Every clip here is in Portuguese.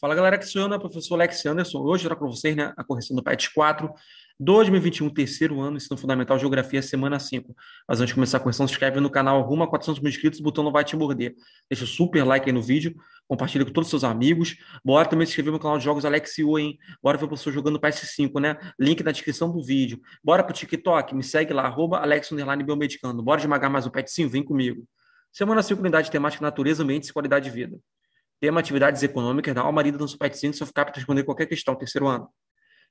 Fala galera, Axiona, professor Alex Anderson. Hoje eu trago para vocês né, a correção do PET 4, 2021, terceiro ano, ensino fundamental, geografia, semana 5. Mas antes de começar a correção, se inscreve no canal Arruma 400 mil inscritos, o botão não vai te morder. Deixa o super like aí no vídeo, compartilha com todos os seus amigos. Bora também se inscrever no canal de jogos Alex Yu, hein? Bora ver o professor jogando PS5, né? Link na descrição do vídeo. Bora pro TikTok, me segue lá, arroba Alex Biomedicano. Bora esmagar mais um PET 5, vem comigo. Semana 5, unidade temática natureza, ambiente e qualidade de vida tema atividades econômicas na Almarida do Superticínio se eu ficar para responder qualquer questão, terceiro ano.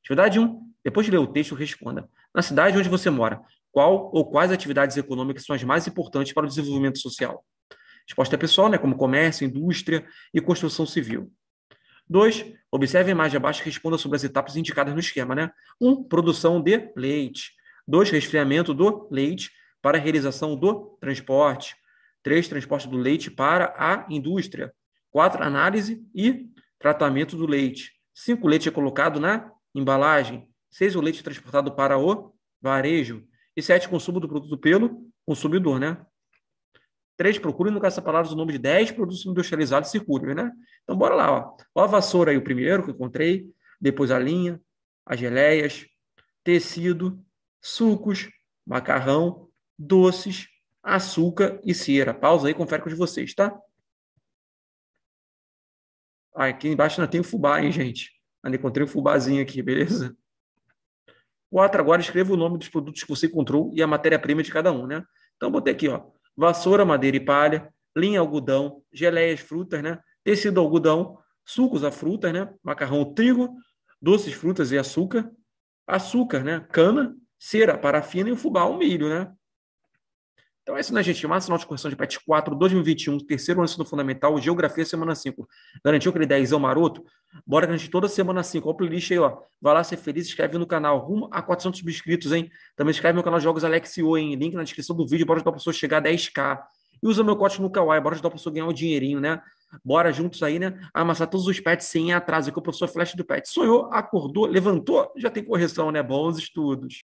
Atividade 1. Depois de ler o texto, responda. Na cidade onde você mora, qual ou quais atividades econômicas são as mais importantes para o desenvolvimento social? Resposta pessoal, né, como comércio, indústria e construção civil. 2. Observe a imagem abaixo e responda sobre as etapas indicadas no esquema. Né? 1. Um, produção de leite. 2. Resfriamento do leite para a realização do transporte. 3. Transporte do leite para a indústria. Quatro, análise e tratamento do leite. Cinco, o leite é colocado na embalagem. Seis, o leite é transportado para o varejo. E sete, consumo do produto pelo consumidor, né? Três, procure no caça-palavras o nome de dez produtos industrializados circulares, né? Então, bora lá, ó. ó. a vassoura aí, o primeiro que eu encontrei, depois a linha, as geleias, tecido, sucos, macarrão, doces, açúcar e cera. Pausa aí, confere com vocês, tá? aqui embaixo ainda tem o fubá, hein, gente? Ainda encontrei o um fubazinho aqui, beleza? Quatro Agora escreva o nome dos produtos que você encontrou e a matéria-prima de cada um, né? Então, botei aqui, ó. Vassoura, madeira e palha, linha, algodão, geleias, frutas, né? Tecido, algodão, sucos a frutas, né? Macarrão, trigo, doces, frutas e açúcar. Açúcar, né? Cana, cera, parafina e o fubá, o milho, né? Então, é isso, né gente? Nacional de Correção de PET 4, 2021, terceiro ano do Fundamental, Geografia, semana 5. Garantiu aquele 10 maroto? Bora garantir toda semana 5. Olha o playlist aí, ó. Vai lá ser feliz, escreve no canal. Rumo a 400 inscritos, hein? Também escreve no canal Jogos Alexio, hein? Link na descrição do vídeo. Bora ajudar a pessoa chegar a 10k. E usa meu código no Kawaii. Bora ajudar a pessoa ganhar o um dinheirinho, né? Bora juntos aí, né? Amassar todos os pets sem atraso. Aqui o professor Flash do Pet. Sonhou, acordou, levantou, já tem correção, né? Bons estudos.